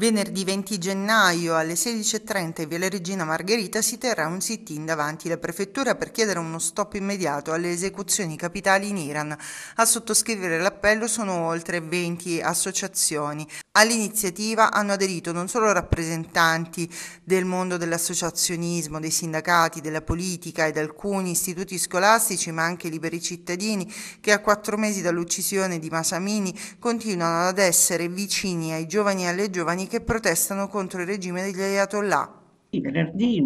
Venerdì 20 gennaio alle 16.30 in Viale Regina Margherita si terrà un sit-in davanti alla prefettura per chiedere uno stop immediato alle esecuzioni capitali in Iran. A sottoscrivere l'appello sono oltre 20 associazioni. All'iniziativa hanno aderito non solo rappresentanti del mondo dell'associazionismo, dei sindacati, della politica ed alcuni istituti scolastici, ma anche liberi cittadini che a quattro mesi dall'uccisione di Masamini continuano ad essere vicini ai giovani e alle giovani che protestano contro il regime degli Ayatollah. Venerdì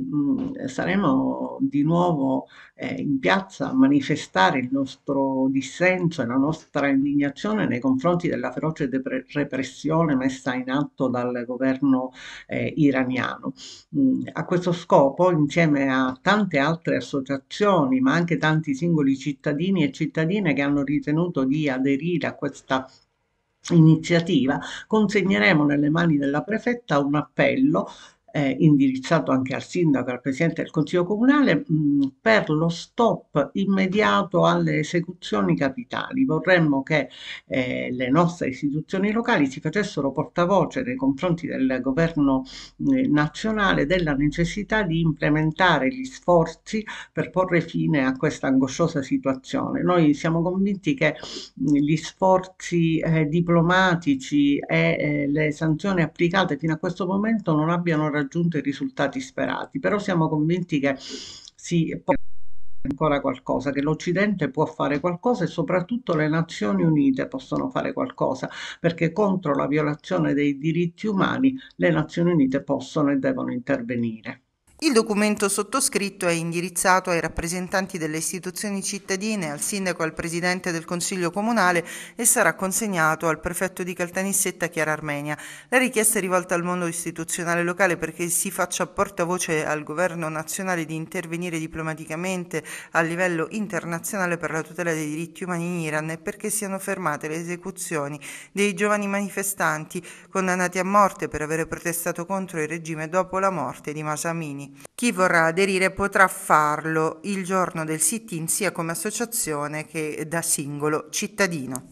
saremo di nuovo eh, in piazza a manifestare il nostro dissenso e la nostra indignazione nei confronti della feroce repressione messa in atto dal governo eh, iraniano. a questo scopo, insieme a tante altre associazioni, ma anche tanti singoli cittadini e cittadine che hanno ritenuto di aderire a questa iniziativa consegneremo nelle mani della prefetta un appello eh, indirizzato anche al sindaco e al presidente del consiglio comunale mh, mm, per lo stop immediato alle esecuzioni capitali. Vorremmo che eh, le nostre istituzioni locali si facessero portavoce nei confronti del governo eh, nazionale della necessità di implementare gli sforzi per porre fine a questa angosciosa situazione. Noi siamo convinti che mh, mm, gli sforzi eh, diplomatici e eh, le sanzioni applicate fino a questo momento non abbiano raggiunto raggiunto i risultati sperati, però siamo convinti che si possa ancora qualcosa, che l'Occidente può fare qualcosa e soprattutto le Nazioni Unite possono fare qualcosa, perché contro la violazione dei diritti umani le Nazioni Unite possono e devono intervenire. Il documento sottoscritto è indirizzato ai rappresentanti delle istituzioni cittadine, al sindaco e al presidente del Consiglio Comunale e sarà consegnato al prefetto di Caltanissetta Chiara Armenia. La richiesta è rivolta al mondo istituzionale locale perché si faccia portavoce al governo nazionale di intervenire diplomaticamente a livello internazionale per la tutela dei diritti umani in Iran e perché siano fermate le esecuzioni dei giovani manifestanti condannati a morte per aver protestato contro il regime dopo la morte di Masamini cittadini. Chi vorrà aderire potrà farlo il giorno del sit-in sia come associazione che da singolo cittadino.